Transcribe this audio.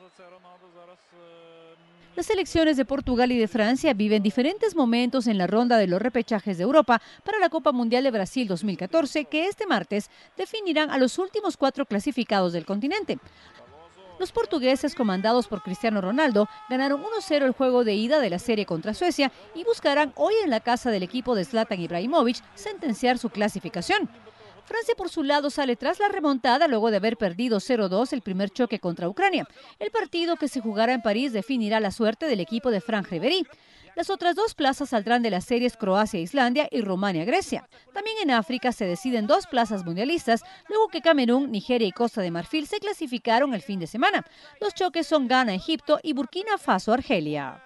Pues mm. Las selecciones de Portugal y de Francia viven diferentes momentos en la ronda de los repechajes de Europa para la Copa Mundial de Brasil 2014, que este martes definirán a los últimos cuatro clasificados del continente. Los portugueses, comandados por Cristiano Ronaldo, ganaron 1-0 el juego de ida de la serie contra Suecia y buscarán hoy en la casa del equipo de Zlatan Ibrahimovic sentenciar su clasificación. Francia por su lado sale tras la remontada luego de haber perdido 0-2 el primer choque contra Ucrania. El partido que se jugará en París definirá la suerte del equipo de Fran Riveri. Las otras dos plazas saldrán de las series Croacia-Islandia y Rumania-Grecia. También en África se deciden dos plazas mundialistas, luego que Camerún, Nigeria y Costa de Marfil se clasificaron el fin de semana. Los choques son Ghana-Egipto y Burkina Faso-Argelia.